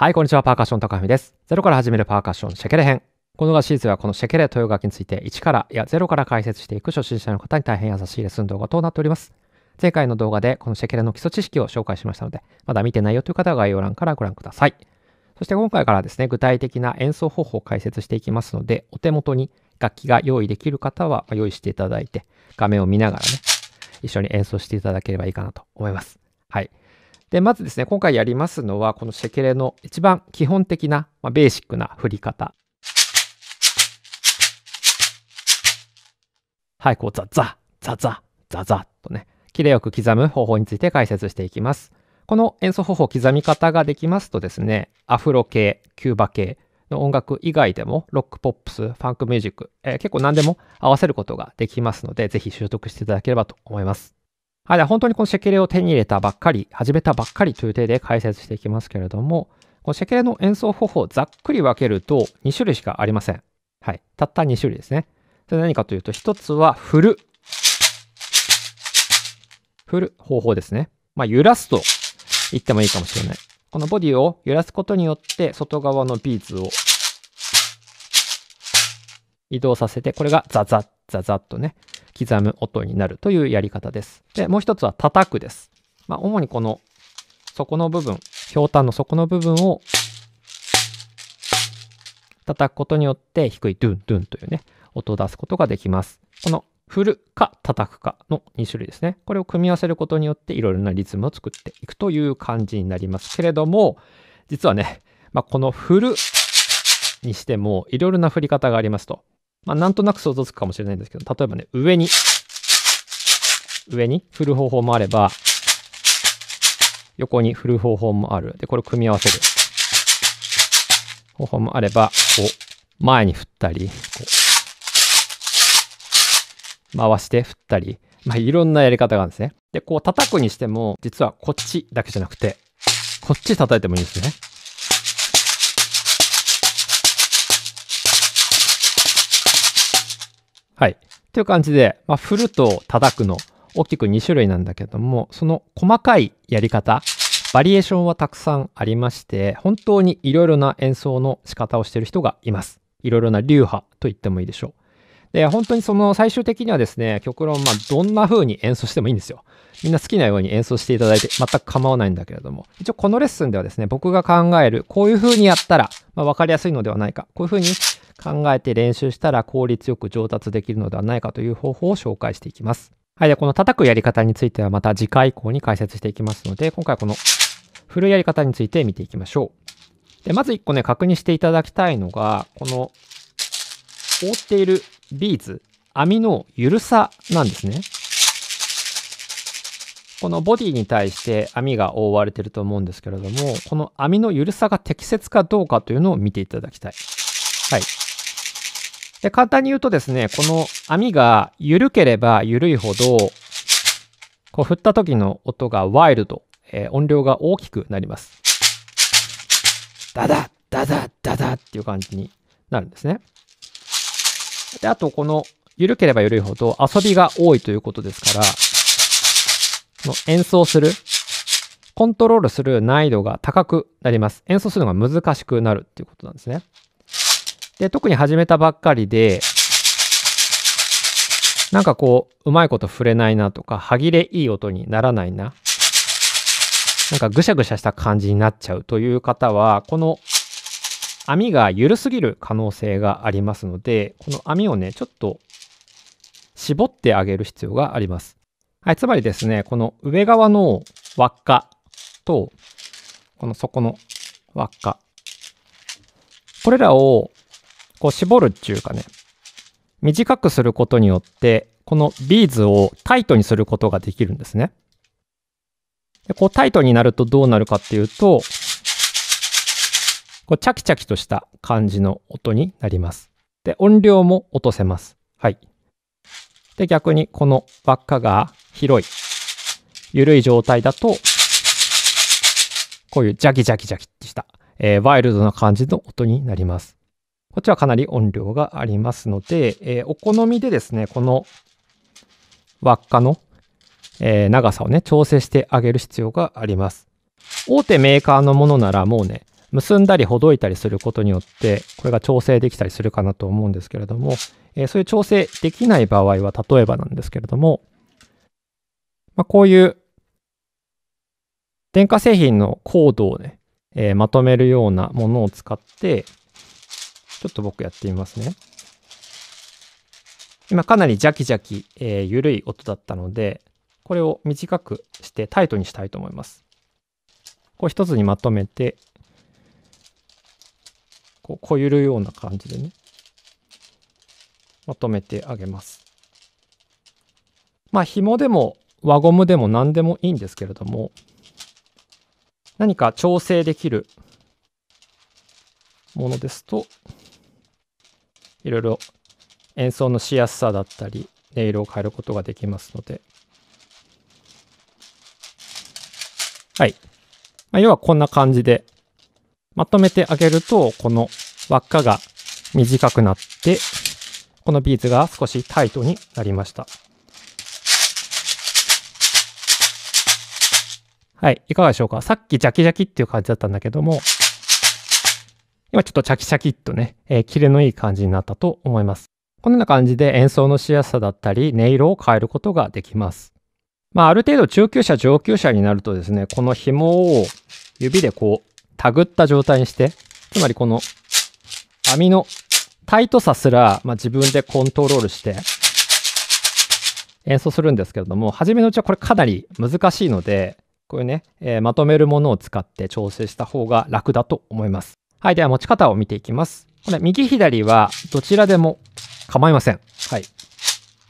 はい、こんにちは。パーカッション高文です。ゼロから始めるパーカッションシェケレ編。この動画シリーズはこのシェケレ豊い楽器について1からいや0から解説していく初心者の方に大変優しいレッスン動画となっております。前回の動画でこのシェケレの基礎知識を紹介しましたので、まだ見てないよという方は概要欄からご覧ください。そして今回からですね、具体的な演奏方法を解説していきますので、お手元に楽器が用意できる方は用意していただいて、画面を見ながらね、一緒に演奏していただければいいかなと思います。はい。で、まずですね、今回やりますのは、このシェケレの一番基本的な、まあ、ベーシックな振り方。はい、こう、ザッザ、ザザ、ザザとね、キレよく刻む方法について解説していきます。この演奏方法、刻み方ができますとですね、アフロ系、キューバ系の音楽以外でも、ロック、ポップス、ファンクミュージック、えー、結構何でも合わせることができますので、ぜひ習得していただければと思います。はい、本当にこのシェケレを手に入れたばっかり、始めたばっかりという体で解説していきますけれども、このシェケレの演奏方法をざっくり分けると2種類しかありません。はい、たった2種類ですね。それ何かというと、1つは振る。振る方法ですね。まあ、揺らすと言ってもいいかもしれない。このボディを揺らすことによって、外側のビーズを移動させて、これがザザッザザッとね、刻む音になるというやり方です。で、もう一つは叩くです。まあ、主にこの底の部分、ひょうたんの底の部分を叩くことによって低いドゥンドゥンというね、音を出すことができます。この振るか叩くかの2種類ですね。これを組み合わせることによっていろいろなリズムを作っていくという感じになりますけれども、実はね、まあ、この振るにしてもいろいろな振り方がありますと。まあ、なんとなく想像つくかもしれないんですけど、例えばね、上に、上に振る方法もあれば、横に振る方法もある。で、これ組み合わせる方法もあれば、こう、前に振ったり、こう、回して振ったり、まあ、いろんなやり方があるんですね。で、こう叩くにしても、実はこっちだけじゃなくて、こっち叩いてもいいんですね。はい。という感じで、まあ、振ると叩くの、大きく2種類なんだけども、その細かいやり方、バリエーションはたくさんありまして、本当にいろいろな演奏の仕方をしている人がいます。いろいろな流派と言ってもいいでしょう。で、本当にその最終的にはですね、極論、まあ、どんな風に演奏してもいいんですよ。みんな好きなように演奏していただいて、全く構わないんだけれども、一応このレッスンではですね、僕が考える、こういう風にやったら、まあ、わかりやすいのではないか、こういう風に考えて練習したら効率よく上達できるのではないかという方法を紹介していきます。はい。で、この叩くやり方についてはまた次回以降に解説していきますので、今回この振るやり方について見ていきましょう。で、まず1個ね、確認していただきたいのが、この覆っているビーズ、網の緩さなんですね。このボディに対して網が覆われてると思うんですけれども、この網の緩さが適切かどうかというのを見ていただきたい。はい。で、簡単に言うとですね、この網が緩ければ緩いほど、こう振った時の音がワイルド、えー、音量が大きくなります。ダダダダダダっていう感じになるんですね。で、あとこの緩ければ緩いほど遊びが多いということですから、の演奏する、コントロールする難易度が高くなります。演奏するのが難しくなるっていうことなんですね。で、特に始めたばっかりで、なんかこう、うまいこと触れないなとか、歯切れいい音にならないな。なんかぐしゃぐしゃした感じになっちゃうという方は、この網が緩すぎる可能性がありますので、この網をね、ちょっと絞ってあげる必要があります。はい、つまりですね、この上側の輪っかと、この底の輪っか。これらをこう絞るっていうかね、短くすることによって、このビーズをタイトにすることができるんですね。でこうタイトになるとどうなるかっていうと、こうチャキチャキとした感じの音になります。で、音量も落とせます。はい。で、逆にこの輪っかが広い、緩い状態だと、こういうジャキジャキジャキってした、えー、ワイルドな感じの音になります。こっちはかなり音量がありますので、えー、お好みでですね、この輪っかの、えー、長さをね、調整してあげる必要があります。大手メーカーのものならもうね、結んだりほどいたりすることによって、これが調整できたりするかなと思うんですけれども、えー、そういう調整できない場合は、例えばなんですけれども、まあ、こういう電化製品のコードをね、えー、まとめるようなものを使って、ちょっと僕やってみますね。今かなりジャキジャキ、えー、緩い音だったので、これを短くしてタイトにしたいと思います。こう一つにまとめて、こう、こゆるような感じでね、まとめてあげます。まあ、紐でも輪ゴムでも何でもいいんですけれども、何か調整できるものですと、いろいろ演奏のしやすさだったり音色を変えることができますのではい、まあ、要はこんな感じでまとめてあげるとこの輪っかが短くなってこのビーズが少しタイトになりましたはいいかがでしょうかさっきジャキジャキっていう感じだったんだけども今ちょっとチャキチャキっとね、えー、キレのいい感じになったと思います。このような感じで演奏のしやすさだったり、音色を変えることができます。まあ、ある程度中級者、上級者になるとですね、この紐を指でこう、たぐった状態にして、つまりこの網のタイトさすら、まあ、自分でコントロールして演奏するんですけれども、初めのうちはこれかなり難しいので、こういうね、えー、まとめるものを使って調整した方が楽だと思います。はい、では持ち方を見ていきます。これ右左はどちらでも構いません。はい。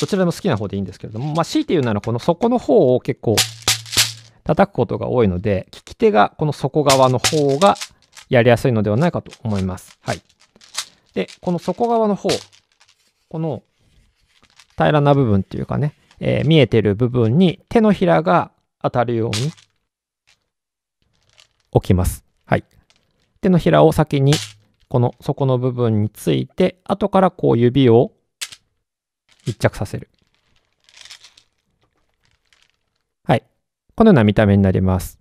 どちらでも好きな方でいいんですけれども、まあ、強いて言うならこの底の方を結構叩くことが多いので、利き手がこの底側の方がやりやすいのではないかと思います。はい。で、この底側の方、この平らな部分っていうかね、えー、見えてる部分に手のひらが当たるように置きます。はい。手のひらを先にこの底の部分について後からこう指を密着させる。はい。このような見た目になります。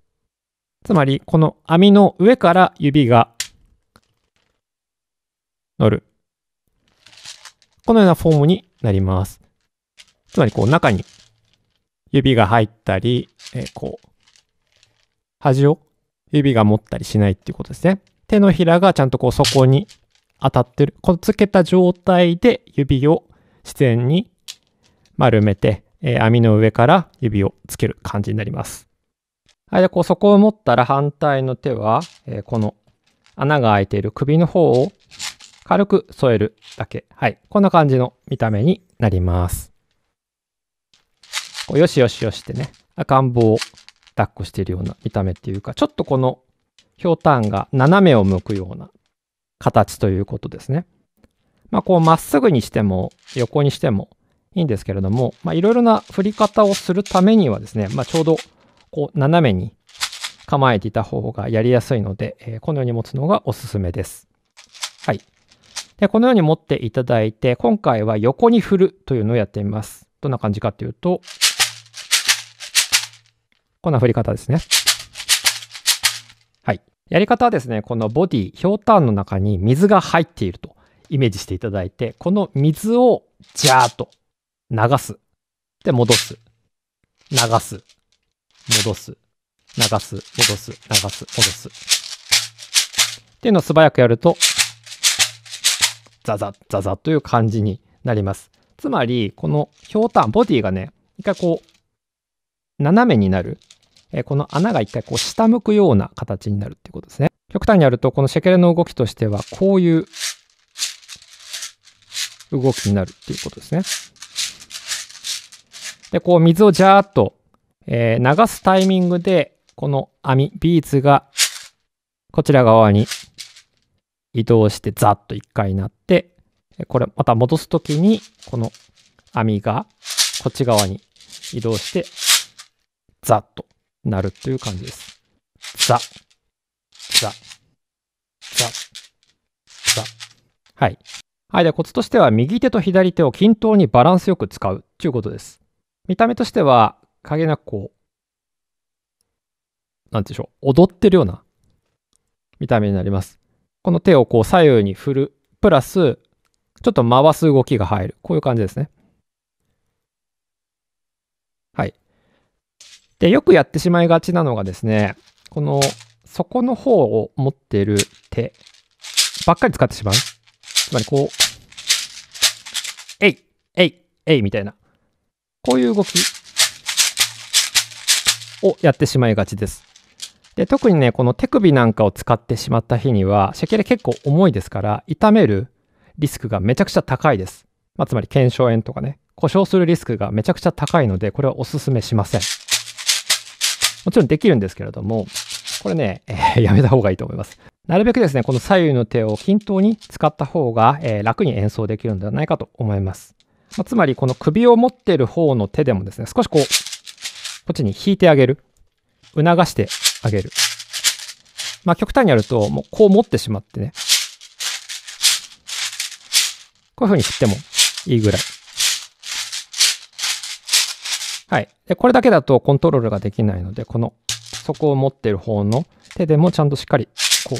つまりこの網の上から指が乗る。このようなフォームになります。つまりこう中に指が入ったり、えー、こう、端を指が持ったりしないっていうことですね。手のひらがちゃんとこう底に当たってる、こうつけた状態で指を自然に丸めて、えー、網の上から指をつける感じになります。はい、でこう底を持ったら反対の手は、えー、この穴が開いている首の方を軽く添えるだけ。はい、こんな感じの見た目になります。こうよしよしよしってね、赤ん坊を抱っこしているような見た目っていうか、ちょっとこのひょうたんが斜めを向くような形ということですね。まあ、こうまっすぐにしても横にしてもいいんですけれども、まいろいろな振り方をするためにはですね、まあ、ちょうどこう斜めに構えていた方がやりやすいので、えー、このように持つのがおすすめです。はい。で、このように持っていただいて、今回は横に振るというのをやってみます。どんな感じかというと、こんな振り方ですね。やり方はですね、このボディ、ひょうたんの中に水が入っているとイメージしていただいて、この水をジャーッと流す。で、戻す。流す。戻す。流す。戻す。流す。戻す。っていうのを素早くやると、ザザッザザッという感じになります。つまり、このひょうたん、ボディがね、一回こう、斜めになる。えこの穴が一回こう下向くような形になるっていうことですね。極端にやると、このシェケレの動きとしては、こういう動きになるっていうことですね。で、こう水をジャーっと、え流すタイミングで、この網、ビーツがこちら側に移動してザッと1回なって、これまた戻す時に、この網がこっち側に移動してザッとなるという感じです。ザ、ザ、ザ、ザ。はい。はい。で、コツとしては、右手と左手を均等にバランスよく使うということです。見た目としては、影なくこう、なんでしょう、踊ってるような見た目になります。この手をこう左右に振る、プラス、ちょっと回す動きが入る。こういう感じですね。で、よくやってしまいがちなのがですね、この底の方を持っている手ばっかり使ってしまう。つまりこう、えい、えい、えいみたいな、こういう動きをやってしまいがちです。で、特にね、この手首なんかを使ってしまった日には、シャキレ結構重いですから、痛めるリスクがめちゃくちゃ高いです。まあ、つまり、腱鞘炎とかね、故障するリスクがめちゃくちゃ高いので、これはおすすめしません。もちろんできるんですけれども、これね、えー、やめた方がいいと思います。なるべくですね、この左右の手を均等に使った方が、えー、楽に演奏できるんではないかと思います。まあ、つまり、この首を持っている方の手でもですね、少しこう、こっちに引いてあげる。促してあげる。まあ、極端にやると、もうこう持ってしまってね。こういう風に振ってもいいぐらい。はい。で、これだけだとコントロールができないので、この底を持ってる方の手でもちゃんとしっかり、こう、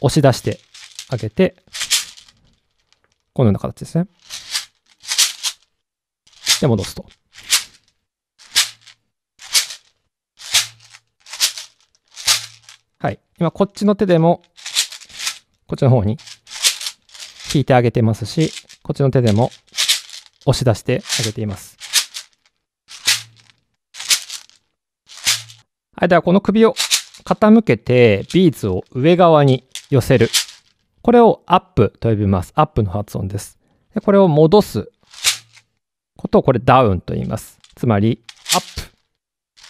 押し出してあげて、このような形ですね。で、戻すと。はい。今、こっちの手でも、こっちの方に引いてあげてますし、こっちの手でも押し出してあげています。はい、ではこの首を傾けてビーズを上側に寄せる。これをアップと呼びます。アップの発音です。でこれを戻すことをこれダウンと言います。つまり、アップ、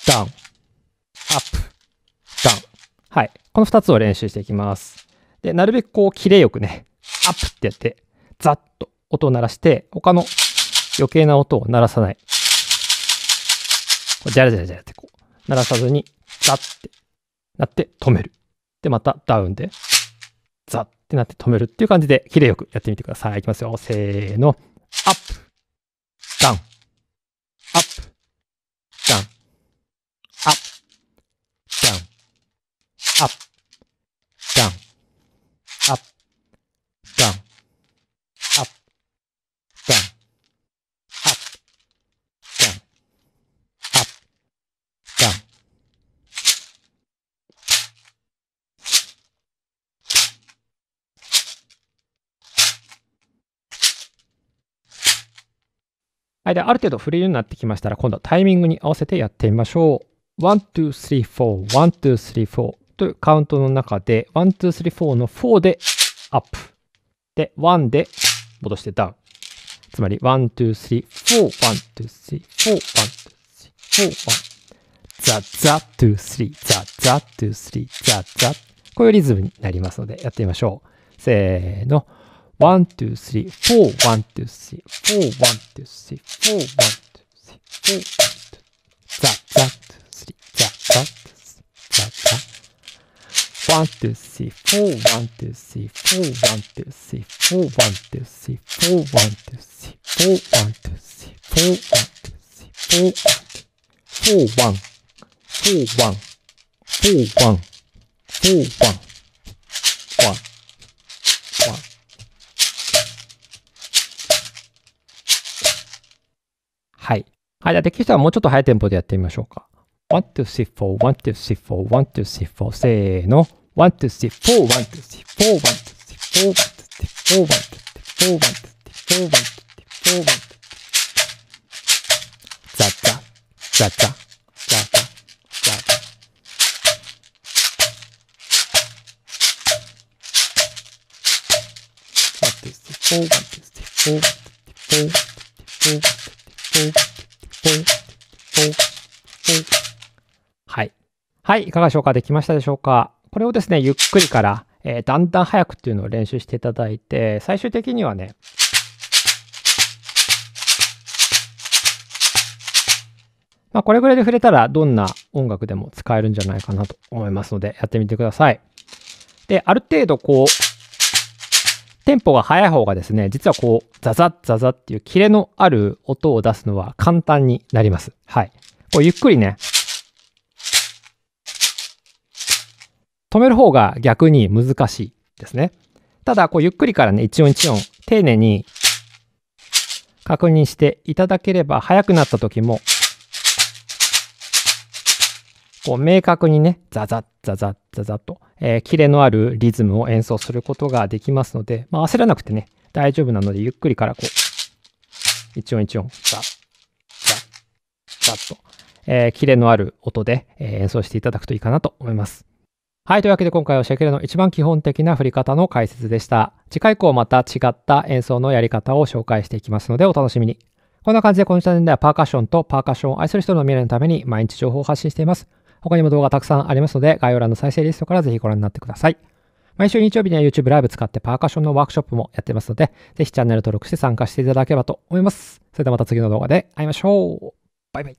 ダウン、アップ、ダウン。はい。この2つを練習していきます。で、なるべくこう、キレよくね、アップってやって、ザッと音を鳴らして、他の余計な音を鳴らさない。こうジャラジャラジャラってこう、鳴らさずにザッてなって止める。で、またダウンで、ザッてなって止めるっていう感じで、綺麗よくやってみてください。いきますよ。せーの。アップ、ダウン、はい。で、ある程度触れるようになってきましたら、今度はタイミングに合わせてやってみましょう。1、2、3、4、1、2、3、4というカウントの中で、1、2、3、4の4でアップ。で、1で戻してダウン。つまり、1、2、3、4、1、2、3、4、1、2、3、4、1。ザザ2、3、ザザ2、3、ザザ。こういうリズムになりますので、やってみましょう。せーの。ワン、ツー、スリー、フォー、ワン、ツー、スリー、フォー、ワン、ツー、スリー、フォー、ワン、ツー、スリー、フォー、ワン、ツー、ザ、スリー、ザ、ザ、ー、ワン、ツー、スリー、フォー、ワン、ツー、スリー、フォー、ワン、ツー、スリー、フォー、ワン、ツー、スリー、フォー、ワン、ツー、スリー、フォー、ワン、ツー、スリー、フォー、ワン、ツー、スリー、フォー、ワン、ツー、スリー、フォー、ワン、ツー、スリー、フォー、ワン、ツー、スリー、フォー、ワン、フォー、ワン、フォー、ワン、フォー、ワン、フォー、ワン、フォー、ワン、フォー、ワン、フー、ワン、ー、フォー、ワン、フー、ワン、ー、フォー、ワン、フー、ワン、ー、フォー、ワン、フー、ワン、ー、フォー、ワン、フー、ワン、ー、フォー、ワン、フー、ワン、ー、フォー、ワン、フー、ワン、ー、フォー、ワン、フー、ワン、ー、フォー、ワン、フー、ワン、ー、フォー、ワン、フー、ワン、ー、フォー、ワン、フー、ワン、ー、フォー、ワン、フー、ワン、ー、フォー、はい、じゃあテキストはもうちょっと早いテンポでやってみましょうか。1, 2, 3, 4, 1, ー、3, 4, ー、2, 3, 4, せーの。1, 2, 3, 4, 1, 2, 3, 4, 1, 2, 3, 4, 1, 2, 3, 4, 1, 2, ー、フォー、ワン、ツー、3, 4, ー、2, 3, 4, 1, 2, 3, ー、1, 2, 3, 4, 1, 2, 3, 4, 1, 2, 3, 4, 1, 2, 3, 4, 1, 2, 3, 4, 1, 2, 3, 4, 1, 2, 3, 4, 1, 2, 3, 4, 1, 2, 3, ー、1, 2, ツー、1, 2, 3, 4, 1, ー、3, 4, ツー、3, 4, 1, 2, 3, ー、1, 2, ツー、1, 2, 3, 4, 1, ー、3, 4, ツー、3, 4, 1, 2, 3, ー、1, 2, ツー、1, 2, 3, 4, 1, ー、3, 4, ツー、3, 4, 1, 2, 3, ー、1, 2, ツー、1, 2, 3, 4, 1, ー、3, 4, ツー、3, 4, 1, はい、いかがでしょうかできましたでしょうか。これをですね、ゆっくりから、えー、だんだん早くっていうのを練習していただいて、最終的にはね、まあ、これぐらいで触れたらどんな音楽でも使えるんじゃないかなと思いますのでやってみてください。で、ある程度こう、テンポが速い方がですね、実はこう、ザザッザザっていうキレのある音を出すのは簡単になります。はい。こうゆっくりね、止める方が逆に難しいですね。ただ、こうゆっくりからね、一音一音、丁寧に確認していただければ、速くなった時も、こう明確にね、ザザッザザッザザッと、えー、キレのあるリズムを演奏することができますので、まあ、焦らなくてね、大丈夫なので、ゆっくりからこう、一音一音、ザッザッザッと、えー、キレのある音で、えー、演奏していただくといいかなと思います。はい。というわけで今回はシェケレの一番基本的な振り方の解説でした。次回以降また違った演奏のやり方を紹介していきますのでお楽しみに。こんな感じでこのチャンネルではパーカッションとパーカッションを愛する人の未来のために毎日情報を発信しています。他にも動画たくさんありますので概要欄の再生リストからぜひご覧になってください。毎週日曜日には YouTube ライブ使ってパーカッションのワークショップもやってますので、ぜひチャンネル登録して参加していただければと思います。それではまた次の動画で会いましょう。バイバイ。